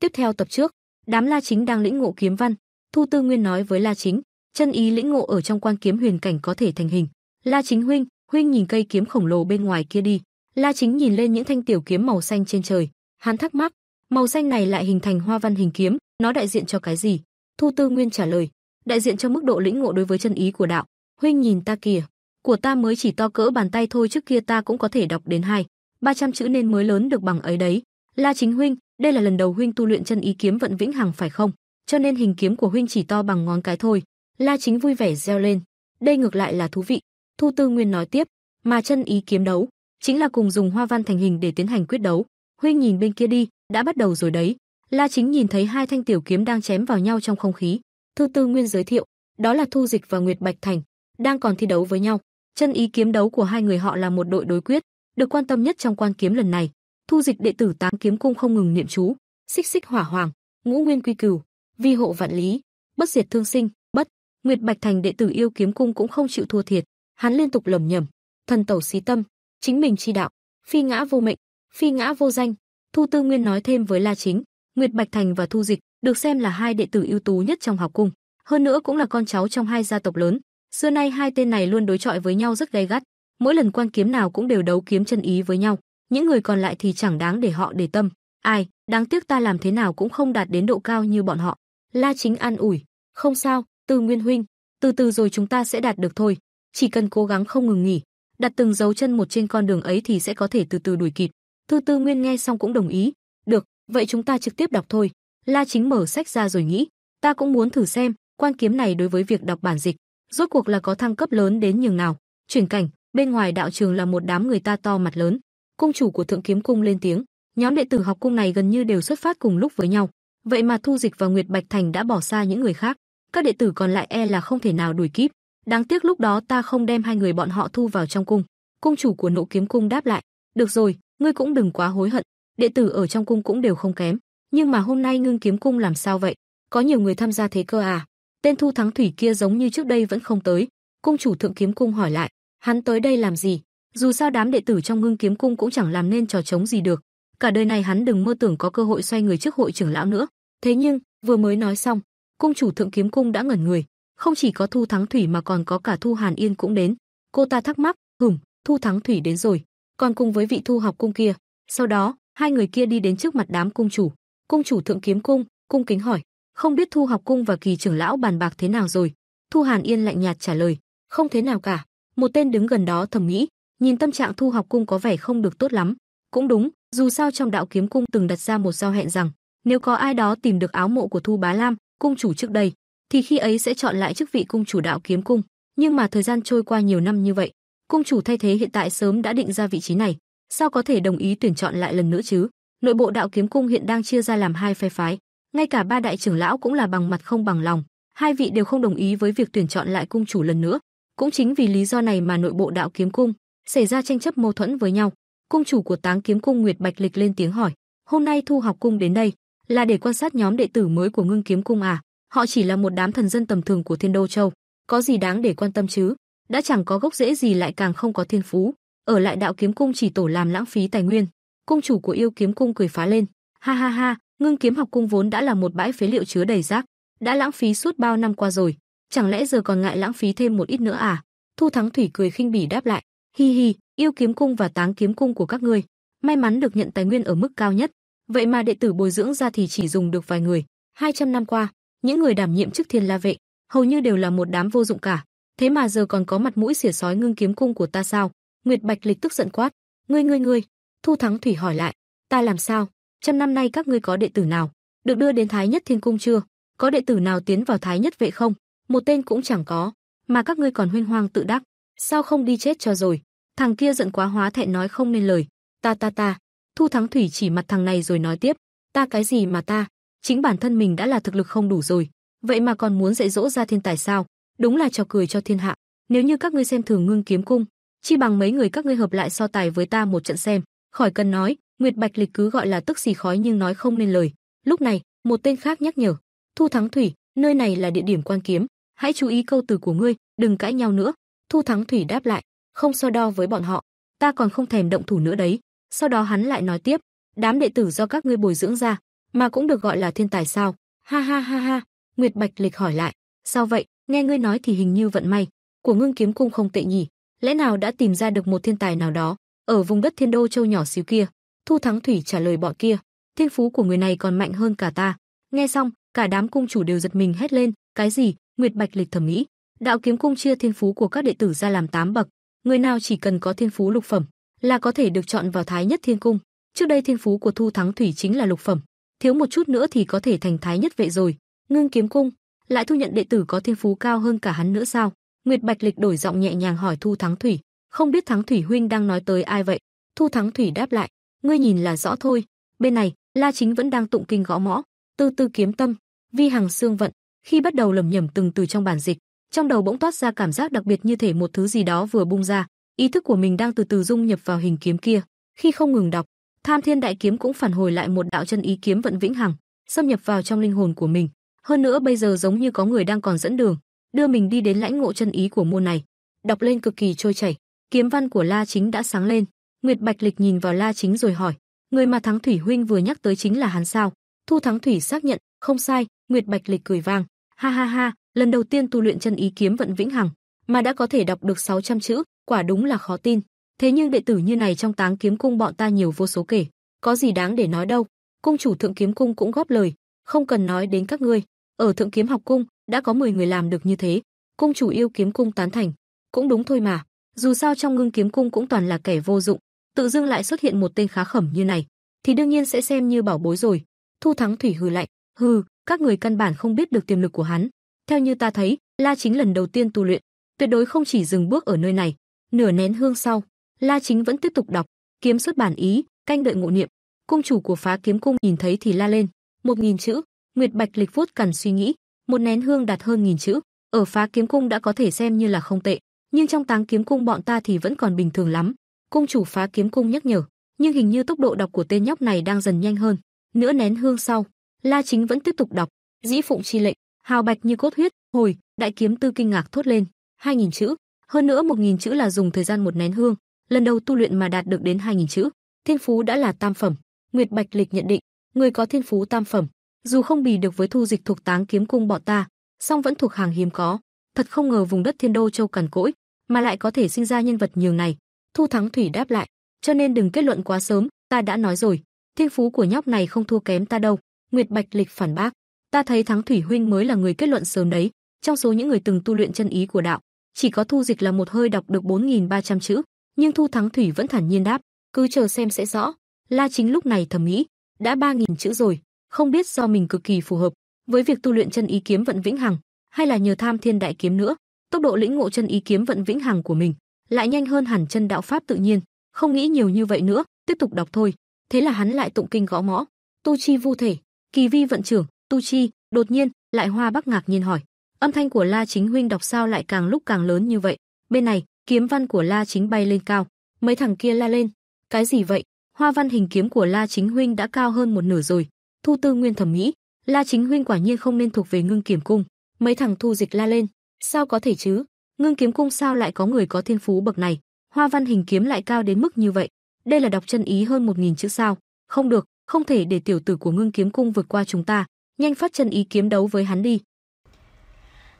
Tiếp theo tập trước, đám La Chính đang lĩnh ngộ kiếm văn, Thu Tư Nguyên nói với La Chính, chân ý lĩnh ngộ ở trong quan kiếm huyền cảnh có thể thành hình. La Chính huynh, huynh nhìn cây kiếm khổng lồ bên ngoài kia đi. La Chính nhìn lên những thanh tiểu kiếm màu xanh trên trời, hắn thắc mắc, màu xanh này lại hình thành hoa văn hình kiếm, nó đại diện cho cái gì? Thu Tư Nguyên trả lời, đại diện cho mức độ lĩnh ngộ đối với chân ý của đạo. Huynh nhìn ta kìa, của ta mới chỉ to cỡ bàn tay thôi trước kia ta cũng có thể đọc đến hai, ba trăm chữ nên mới lớn được bằng ấy đấy. La Chính huynh, đây là lần đầu huynh tu luyện chân ý kiếm vận vĩnh hằng phải không? Cho nên hình kiếm của huynh chỉ to bằng ngón cái thôi." La Chính vui vẻ reo lên. Đây ngược lại là thú vị. Thu Tư Nguyên nói tiếp, mà chân ý kiếm đấu chính là cùng dùng hoa văn thành hình để tiến hành quyết đấu. Huynh nhìn bên kia đi, đã bắt đầu rồi đấy. La Chính nhìn thấy hai thanh tiểu kiếm đang chém vào nhau trong không khí. Thu Tư Nguyên giới thiệu, đó là Thu Dịch và Nguyệt Bạch Thành, đang còn thi đấu với nhau. Chân ý kiếm đấu của hai người họ là một đội đối quyết, được quan tâm nhất trong quan kiếm lần này thu dịch đệ tử Táng Kiếm Cung không ngừng niệm chú, xích xích hỏa hoàng, ngũ nguyên quy cửu, vi hộ vạn lý, bất diệt thương sinh, bất, Nguyệt Bạch Thành đệ tử yêu kiếm cung cũng không chịu thua thiệt, hắn liên tục lầm nhầm, thần tẩu xí tâm, chính mình chi đạo, phi ngã vô mệnh, phi ngã vô danh. Thu Tư Nguyên nói thêm với La Chính, Nguyệt Bạch Thành và Thu Dịch được xem là hai đệ tử ưu tú nhất trong học cung, hơn nữa cũng là con cháu trong hai gia tộc lớn. Xưa nay hai tên này luôn đối chọi với nhau rất gay gắt, mỗi lần quan kiếm nào cũng đều đấu kiếm chân ý với nhau những người còn lại thì chẳng đáng để họ để tâm. Ai, đáng tiếc ta làm thế nào cũng không đạt đến độ cao như bọn họ. La Chính an ủi, không sao, Từ Nguyên huynh, từ từ rồi chúng ta sẽ đạt được thôi, chỉ cần cố gắng không ngừng nghỉ, đặt từng dấu chân một trên con đường ấy thì sẽ có thể từ từ đuổi kịp. Thư Tư Nguyên nghe xong cũng đồng ý, được, vậy chúng ta trực tiếp đọc thôi. La Chính mở sách ra rồi nghĩ, ta cũng muốn thử xem, quan kiếm này đối với việc đọc bản dịch, rốt cuộc là có thăng cấp lớn đến nhường nào. Chuyển cảnh, bên ngoài đạo trường là một đám người ta to mặt lớn, cung chủ của Thượng Kiếm Cung lên tiếng, nhóm đệ tử học cung này gần như đều xuất phát cùng lúc với nhau, vậy mà Thu Dịch và Nguyệt Bạch Thành đã bỏ xa những người khác, các đệ tử còn lại e là không thể nào đuổi kịp, đáng tiếc lúc đó ta không đem hai người bọn họ thu vào trong cung. Cung chủ của Nộ Kiếm Cung đáp lại, "Được rồi, ngươi cũng đừng quá hối hận, đệ tử ở trong cung cũng đều không kém, nhưng mà hôm nay Ngưng Kiếm Cung làm sao vậy? Có nhiều người tham gia thế cơ à?" Tên Thu Thắng Thủy kia giống như trước đây vẫn không tới, cung chủ Thượng Kiếm Cung hỏi lại, "Hắn tới đây làm gì?" Dù sao đám đệ tử trong Ngưng Kiếm Cung cũng chẳng làm nên trò trống gì được, cả đời này hắn đừng mơ tưởng có cơ hội xoay người trước hội trưởng lão nữa. Thế nhưng, vừa mới nói xong, cung chủ Thượng Kiếm Cung đã ngẩn người, không chỉ có Thu Thắng Thủy mà còn có cả Thu Hàn Yên cũng đến. Cô ta thắc mắc, "Hửm, Thu Thắng Thủy đến rồi, còn cùng với vị Thu học cung kia?" Sau đó, hai người kia đi đến trước mặt đám cung chủ. Cung chủ Thượng Kiếm Cung cung kính hỏi, "Không biết Thu học cung và kỳ trưởng lão bàn bạc thế nào rồi?" Thu Hàn Yên lạnh nhạt trả lời, "Không thế nào cả." Một tên đứng gần đó thầm nghĩ, Nhìn tâm trạng Thu Học Cung có vẻ không được tốt lắm, cũng đúng, dù sao trong Đạo Kiếm Cung từng đặt ra một giao hẹn rằng, nếu có ai đó tìm được áo mộ của Thu Bá Lam, cung chủ trước đây, thì khi ấy sẽ chọn lại chức vị cung chủ Đạo Kiếm Cung, nhưng mà thời gian trôi qua nhiều năm như vậy, cung chủ thay thế hiện tại sớm đã định ra vị trí này, sao có thể đồng ý tuyển chọn lại lần nữa chứ? Nội bộ Đạo Kiếm Cung hiện đang chia ra làm hai phe phái, ngay cả ba đại trưởng lão cũng là bằng mặt không bằng lòng, hai vị đều không đồng ý với việc tuyển chọn lại cung chủ lần nữa. Cũng chính vì lý do này mà nội bộ Đạo Kiếm Cung xảy ra tranh chấp mâu thuẫn với nhau. Cung chủ của Táng Kiếm Cung Nguyệt Bạch Lịch lên tiếng hỏi: "Hôm nay thu học cung đến đây là để quan sát nhóm đệ tử mới của Ngưng Kiếm Cung à? Họ chỉ là một đám thần dân tầm thường của Thiên Đô Châu, có gì đáng để quan tâm chứ? Đã chẳng có gốc rễ gì lại càng không có thiên phú, ở lại Đạo Kiếm Cung chỉ tổ làm lãng phí tài nguyên." Cung chủ của Yêu Kiếm Cung cười phá lên: "Ha ha ha, Ngưng Kiếm học cung vốn đã là một bãi phế liệu chứa đầy rác, đã lãng phí suốt bao năm qua rồi, chẳng lẽ giờ còn ngại lãng phí thêm một ít nữa à?" Thu Thắng Thủy cười khinh bỉ đáp lại, Hi hi, yêu kiếm cung và táng kiếm cung của các ngươi, may mắn được nhận tài nguyên ở mức cao nhất, vậy mà đệ tử bồi dưỡng ra thì chỉ dùng được vài người. 200 năm qua, những người đảm nhiệm chức Thiên La vệ, hầu như đều là một đám vô dụng cả, thế mà giờ còn có mặt mũi xỉa sói ngưng kiếm cung của ta sao? Nguyệt Bạch Lịch tức giận quát, "Ngươi ngươi ngươi!" Thu Thắng Thủy hỏi lại, "Ta làm sao? Trăm năm nay các ngươi có đệ tử nào được đưa đến Thái Nhất Thiên cung chưa? Có đệ tử nào tiến vào Thái Nhất vệ không? Một tên cũng chẳng có, mà các ngươi còn huyên hoang tự đắc, Sao không đi chết cho rồi? Thằng kia giận quá hóa thẹn nói không nên lời. Ta ta ta. Thu Thắng Thủy chỉ mặt thằng này rồi nói tiếp. Ta cái gì mà ta? Chính bản thân mình đã là thực lực không đủ rồi. Vậy mà còn muốn dạy dỗ ra thiên tài sao? Đúng là trò cười cho thiên hạ. Nếu như các ngươi xem thường ngưng kiếm cung, chi bằng mấy người các ngươi hợp lại so tài với ta một trận xem. Khỏi cần nói, Nguyệt Bạch Lịch cứ gọi là tức xì khói nhưng nói không nên lời. Lúc này, một tên khác nhắc nhở. Thu Thắng Thủy, nơi này là địa điểm quan kiếm. Hãy chú ý câu từ của ngươi, đừng cãi nhau nữa. Thu Thắng Thủy đáp lại, không so đo với bọn họ, ta còn không thèm động thủ nữa đấy. Sau đó hắn lại nói tiếp, đám đệ tử do các ngươi bồi dưỡng ra, mà cũng được gọi là thiên tài sao? Ha ha ha ha, Nguyệt Bạch Lịch hỏi lại, sao vậy? Nghe ngươi nói thì hình như vận may của Ngưng Kiếm Cung không tệ nhỉ, lẽ nào đã tìm ra được một thiên tài nào đó ở vùng đất Thiên Đô châu nhỏ xíu kia? Thu Thắng Thủy trả lời bọn kia, thiên phú của người này còn mạnh hơn cả ta. Nghe xong, cả đám cung chủ đều giật mình hét lên, cái gì? Nguyệt Bạch Lịch thẩm mỹ Đạo kiếm cung chia thiên phú của các đệ tử ra làm 8 bậc, người nào chỉ cần có thiên phú lục phẩm là có thể được chọn vào thái nhất thiên cung. Trước đây thiên phú của Thu Thắng Thủy chính là lục phẩm, thiếu một chút nữa thì có thể thành thái nhất vệ rồi. Ngưng kiếm cung lại thu nhận đệ tử có thiên phú cao hơn cả hắn nữa sao? Nguyệt Bạch Lịch đổi giọng nhẹ nhàng hỏi Thu Thắng Thủy, không biết Thắng Thủy huynh đang nói tới ai vậy? Thu Thắng Thủy đáp lại, ngươi nhìn là rõ thôi. Bên này, La Chính vẫn đang tụng kinh gõ mõ, tư tư kiếm tâm, vi hằng xương vận, khi bắt đầu lầm nhầm từng từ trong bản dịch, trong đầu bỗng toát ra cảm giác đặc biệt như thể một thứ gì đó vừa bung ra, ý thức của mình đang từ từ dung nhập vào hình kiếm kia. Khi không ngừng đọc, Tham Thiên Đại Kiếm cũng phản hồi lại một đạo chân ý kiếm vận vĩnh hằng, xâm nhập vào trong linh hồn của mình. Hơn nữa bây giờ giống như có người đang còn dẫn đường, đưa mình đi đến lãnh ngộ chân ý của môn này. Đọc lên cực kỳ trôi chảy, kiếm văn của La Chính đã sáng lên. Nguyệt Bạch Lịch nhìn vào La Chính rồi hỏi: "Người mà Thắng Thủy huynh vừa nhắc tới chính là hắn sao?" Thu Thắng Thủy xác nhận: "Không sai." Nguyệt Bạch Lịch cười vang: Ha ha ha, lần đầu tiên tu luyện chân ý kiếm vận vĩnh hằng, mà đã có thể đọc được 600 chữ, quả đúng là khó tin. Thế nhưng đệ tử như này trong Táng Kiếm cung bọn ta nhiều vô số kể, có gì đáng để nói đâu. Cung chủ Thượng Kiếm cung cũng góp lời, không cần nói đến các ngươi, ở Thượng Kiếm học cung đã có 10 người làm được như thế. Cung chủ yêu kiếm cung tán thành, cũng đúng thôi mà, dù sao trong Ngưng Kiếm cung cũng toàn là kẻ vô dụng, tự dưng lại xuất hiện một tên khá khẩm như này, thì đương nhiên sẽ xem như bảo bối rồi. Thu Thắng Thủy hừ lạnh, Hừ, các người căn bản không biết được tiềm lực của hắn. Theo như ta thấy, La Chính lần đầu tiên tu luyện, tuyệt đối không chỉ dừng bước ở nơi này. Nửa nén hương sau, La Chính vẫn tiếp tục đọc, kiếm xuất bản ý, canh đợi ngộ niệm. Cung chủ của Phá Kiếm Cung nhìn thấy thì la lên, một nghìn chữ, Nguyệt Bạch Lịch vuốt cần suy nghĩ, một nén hương đạt hơn nghìn chữ, ở Phá Kiếm Cung đã có thể xem như là không tệ, nhưng trong Táng Kiếm Cung bọn ta thì vẫn còn bình thường lắm. Cung chủ Phá Kiếm Cung nhắc nhở, nhưng hình như tốc độ đọc của tên nhóc này đang dần nhanh hơn. Nửa nén hương sau, La Chính vẫn tiếp tục đọc, dĩ phụng chi lệnh, hào bạch như cốt huyết, hồi, đại kiếm tư kinh ngạc thốt lên, hai nghìn chữ, hơn nữa một nghìn chữ là dùng thời gian một nén hương, lần đầu tu luyện mà đạt được đến hai nghìn chữ, thiên phú đã là tam phẩm, Nguyệt Bạch Lịch nhận định, người có thiên phú tam phẩm, dù không bì được với thu dịch thuộc Táng Kiếm Cung bọn ta, song vẫn thuộc hàng hiếm có, thật không ngờ vùng đất Thiên Đô Châu cằn cỗi, mà lại có thể sinh ra nhân vật nhiều này. Thu Thắng Thủy đáp lại, cho nên đừng kết luận quá sớm, ta đã nói rồi, thiên phú của nhóc này không thua kém ta đâu. Nguyệt Bạch Lịch phản bác, ta thấy Thắng Thủy huynh mới là người kết luận sớm đấy, trong số những người từng tu luyện chân ý của đạo, chỉ có Thu Dịch là một hơi đọc được 4300 chữ, nhưng Thu Thắng Thủy vẫn thản nhiên đáp, cứ chờ xem sẽ rõ. La Chính lúc này thầm nghĩ, đã 3000 chữ rồi, không biết do mình cực kỳ phù hợp với việc tu luyện chân ý kiếm vận vĩnh hằng, hay là nhờ tham thiên đại kiếm nữa, tốc độ lĩnh ngộ chân ý kiếm vận vĩnh hằng của mình lại nhanh hơn hẳn chân đạo pháp tự nhiên, không nghĩ nhiều như vậy nữa, tiếp tục đọc thôi. Thế là hắn lại tụng kinh gõ mõ, tu chi vu thể, Kỳ Vi vận trưởng, Tu Chi, đột nhiên, lại Hoa Bắc ngạc nhiên hỏi, âm thanh của La Chính huynh đọc sao lại càng lúc càng lớn như vậy? Bên này, kiếm văn của La Chính bay lên cao, mấy thằng kia la lên, cái gì vậy? Hoa văn hình kiếm của La Chính huynh đã cao hơn một nửa rồi. Thu Tư Nguyên thẩm mỹ, La Chính huynh quả nhiên không nên thuộc về ngưng kiếm cung. Mấy thằng thu dịch la lên, sao có thể chứ? Ngưng kiếm cung sao lại có người có thiên phú bậc này? Hoa văn hình kiếm lại cao đến mức như vậy. Đây là đọc chân ý hơn một nghìn chữ sao? Không được, không thể để tiểu tử của Ngưng Kiếm Cung vượt qua chúng ta, nhanh phát chân ý kiếm đấu với hắn đi.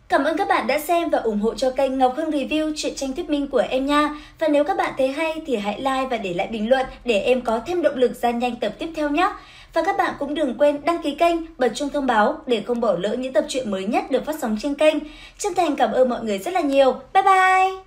Cảm ơn các bạn đã xem và ủng hộ cho kênh Ngọc Hưng Review truyện tranh thuyết minh của em nha. Và nếu các bạn thấy hay thì hãy like và để lại bình luận để em có thêm động lực ra nhanh tập tiếp theo nhé. Và các bạn cũng đừng quên đăng ký kênh, bật chuông thông báo để không bỏ lỡ những tập truyện mới nhất được phát sóng trên kênh. Chân thành cảm ơn mọi người rất là nhiều. Bye bye!